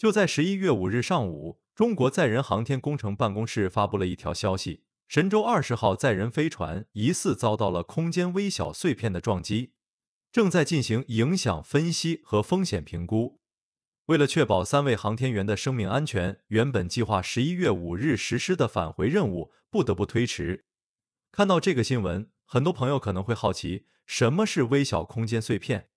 就在十一月五日上午，中国载人航天工程办公室发布了一条消息：神舟二十号载人飞船疑似遭到了空间微小碎片的撞击，正在进行影响分析和风险评估。为了确保三位航天员的生命安全，原本计划十一月五日实施的返回任务不得不推迟。看到这个新闻，很多朋友可能会好奇，什么是微小空间碎片？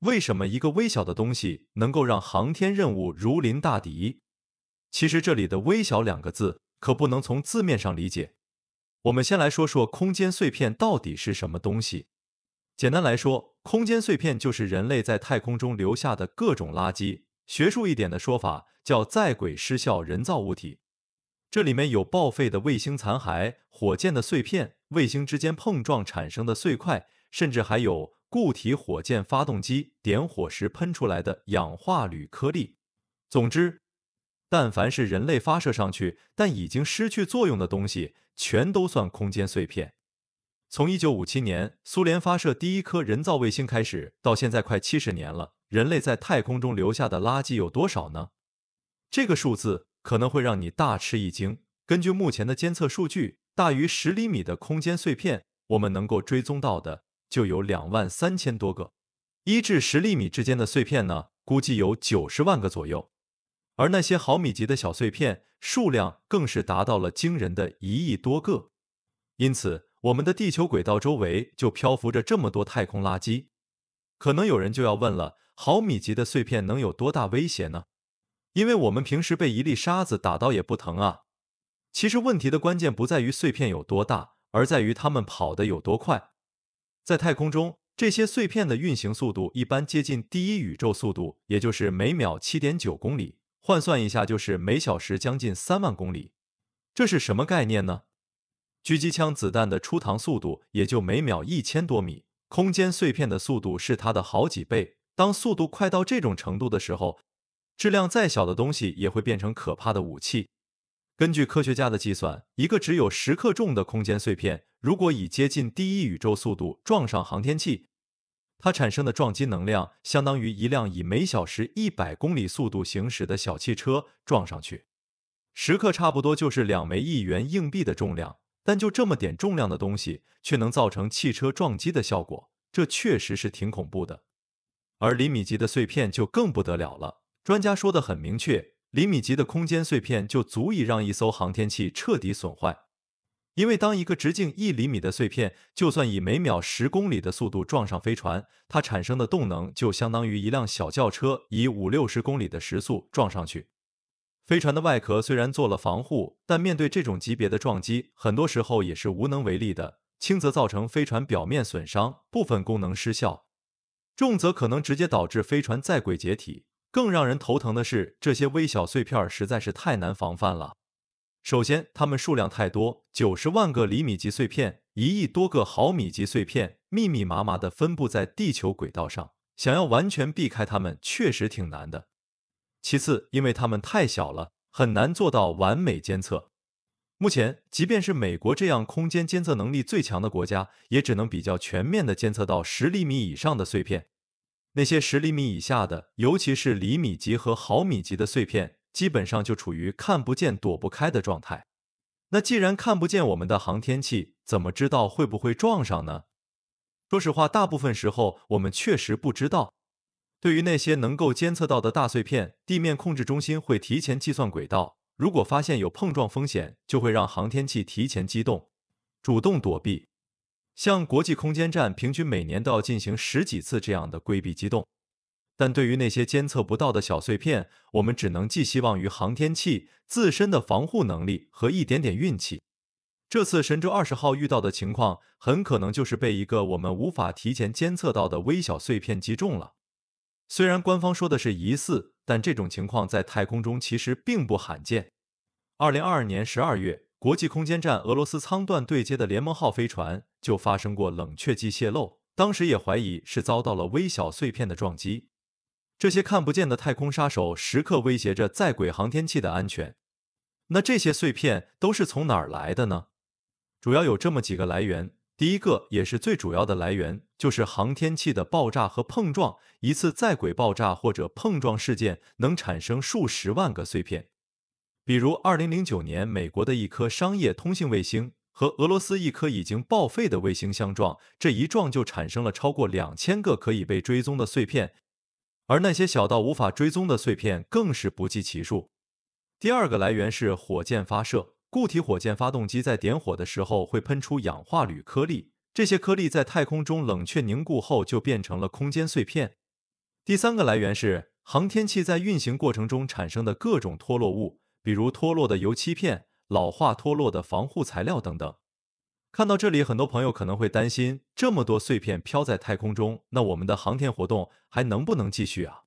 为什么一个微小的东西能够让航天任务如临大敌？其实这里的“微小”两个字可不能从字面上理解。我们先来说说空间碎片到底是什么东西。简单来说，空间碎片就是人类在太空中留下的各种垃圾。学术一点的说法叫在轨失效人造物体。这里面有报废的卫星残骸、火箭的碎片、卫星之间碰撞产生的碎块，甚至还有。固体火箭发动机点火时喷出来的氧化铝颗粒。总之，但凡是人类发射上去但已经失去作用的东西，全都算空间碎片。从一九五七年苏联发射第一颗人造卫星开始，到现在快七十年了，人类在太空中留下的垃圾有多少呢？这个数字可能会让你大吃一惊。根据目前的监测数据，大于十厘米的空间碎片，我们能够追踪到的。就有两万三千多个，一至十厘米之间的碎片呢，估计有九十万个左右，而那些毫米级的小碎片数量更是达到了惊人的一亿多个。因此，我们的地球轨道周围就漂浮着这么多太空垃圾。可能有人就要问了：毫米级的碎片能有多大威胁呢？因为我们平时被一粒沙子打到也不疼啊。其实问题的关键不在于碎片有多大，而在于它们跑得有多快。在太空中，这些碎片的运行速度一般接近第一宇宙速度，也就是每秒七点九公里，换算一下就是每小时将近三万公里。这是什么概念呢？狙击枪子弹的出膛速度也就每秒一千多米，空间碎片的速度是它的好几倍。当速度快到这种程度的时候，质量再小的东西也会变成可怕的武器。根据科学家的计算，一个只有十克重的空间碎片，如果以接近第一宇宙速度撞上航天器，它产生的撞击能量相当于一辆以每小时一百公里速度行驶的小汽车撞上去。十克差不多就是两枚一元硬币的重量，但就这么点重量的东西却能造成汽车撞击的效果，这确实是挺恐怖的。而厘米级的碎片就更不得了了。专家说的很明确。厘米级的空间碎片就足以让一艘航天器彻底损坏，因为当一个直径一厘米的碎片，就算以每秒十公里的速度撞上飞船，它产生的动能就相当于一辆小轿车以五六十公里的时速撞上去。飞船的外壳虽然做了防护，但面对这种级别的撞击，很多时候也是无能为力的。轻则造成飞船表面损伤、部分功能失效，重则可能直接导致飞船在轨解体。更让人头疼的是，这些微小碎片实在是太难防范了。首先，它们数量太多，九十万个厘米级碎片，一亿多个毫米级碎片，密密麻麻的分布在地球轨道上，想要完全避开它们确实挺难的。其次，因为它们太小了，很难做到完美监测。目前，即便是美国这样空间监测能力最强的国家，也只能比较全面的监测到十厘米以上的碎片。那些十厘米以下的，尤其是厘米级和毫米级的碎片，基本上就处于看不见、躲不开的状态。那既然看不见，我们的航天器怎么知道会不会撞上呢？说实话，大部分时候我们确实不知道。对于那些能够监测到的大碎片，地面控制中心会提前计算轨道，如果发现有碰撞风险，就会让航天器提前机动，主动躲避。像国际空间站平均每年都要进行十几次这样的规避机动，但对于那些监测不到的小碎片，我们只能寄希望于航天器自身的防护能力和一点点运气。这次神舟二十号遇到的情况，很可能就是被一个我们无法提前监测到的微小碎片击中了。虽然官方说的是疑似，但这种情况在太空中其实并不罕见。二零二二年十二月。国际空间站俄罗斯舱段对接的联盟号飞船就发生过冷却剂泄漏，当时也怀疑是遭到了微小碎片的撞击。这些看不见的太空杀手时刻威胁着在轨航天器的安全。那这些碎片都是从哪儿来的呢？主要有这么几个来源，第一个也是最主要的来源，就是航天器的爆炸和碰撞。一次在轨爆炸或者碰撞事件能产生数十万个碎片。比如，二零零九年，美国的一颗商业通信卫星和俄罗斯一颗已经报废的卫星相撞，这一撞就产生了超过两千个可以被追踪的碎片，而那些小到无法追踪的碎片更是不计其数。第二个来源是火箭发射，固体火箭发动机在点火的时候会喷出氧化铝颗粒，这些颗粒在太空中冷却凝固后就变成了空间碎片。第三个来源是航天器在运行过程中产生的各种脱落物。比如脱落的油漆片、老化脱落的防护材料等等。看到这里，很多朋友可能会担心，这么多碎片飘在太空中，那我们的航天活动还能不能继续啊？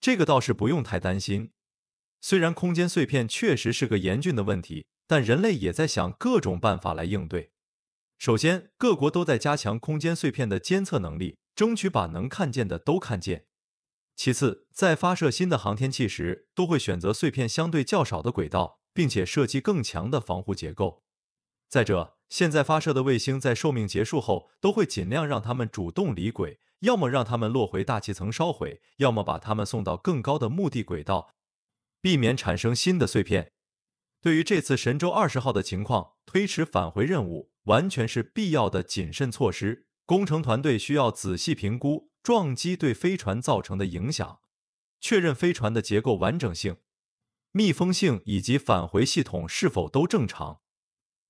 这个倒是不用太担心。虽然空间碎片确实是个严峻的问题，但人类也在想各种办法来应对。首先，各国都在加强空间碎片的监测能力，争取把能看见的都看见。其次，在发射新的航天器时，都会选择碎片相对较少的轨道，并且设计更强的防护结构。再者，现在发射的卫星在寿命结束后，都会尽量让他们主动离轨，要么让他们落回大气层烧毁，要么把他们送到更高的目的轨道，避免产生新的碎片。对于这次神舟二十号的情况，推迟返回任务完全是必要的谨慎措施。工程团队需要仔细评估。撞击对飞船造成的影响，确认飞船的结构完整性、密封性以及返回系统是否都正常。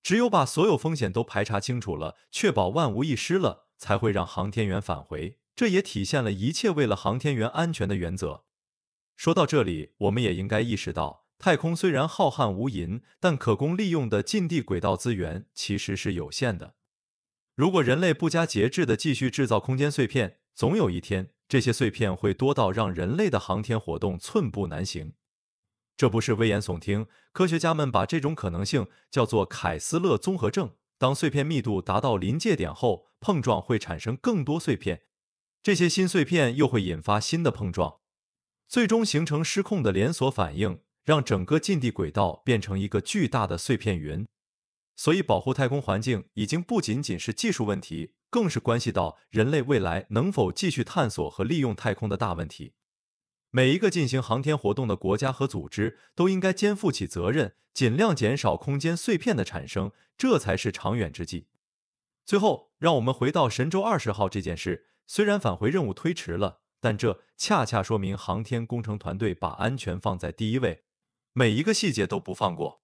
只有把所有风险都排查清楚了，确保万无一失了，才会让航天员返回。这也体现了一切为了航天员安全的原则。说到这里，我们也应该意识到，太空虽然浩瀚无垠，但可供利用的近地轨道资源其实是有限的。如果人类不加节制的继续制造空间碎片，总有一天，这些碎片会多到让人类的航天活动寸步难行。这不是危言耸听，科学家们把这种可能性叫做凯斯勒综合症。当碎片密度达到临界点后，碰撞会产生更多碎片，这些新碎片又会引发新的碰撞，最终形成失控的连锁反应，让整个近地轨道变成一个巨大的碎片云。所以，保护太空环境已经不仅仅是技术问题。更是关系到人类未来能否继续探索和利用太空的大问题。每一个进行航天活动的国家和组织都应该肩负起责任，尽量减少空间碎片的产生，这才是长远之计。最后，让我们回到神舟二十号这件事。虽然返回任务推迟了，但这恰恰说明航天工程团队把安全放在第一位，每一个细节都不放过。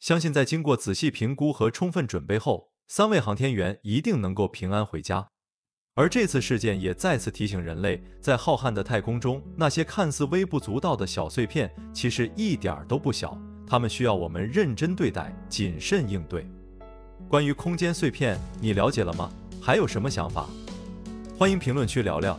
相信在经过仔细评估和充分准备后。三位航天员一定能够平安回家，而这次事件也再次提醒人类，在浩瀚的太空中，那些看似微不足道的小碎片，其实一点都不小，它们需要我们认真对待，谨慎应对。关于空间碎片，你了解了吗？还有什么想法？欢迎评论区聊聊。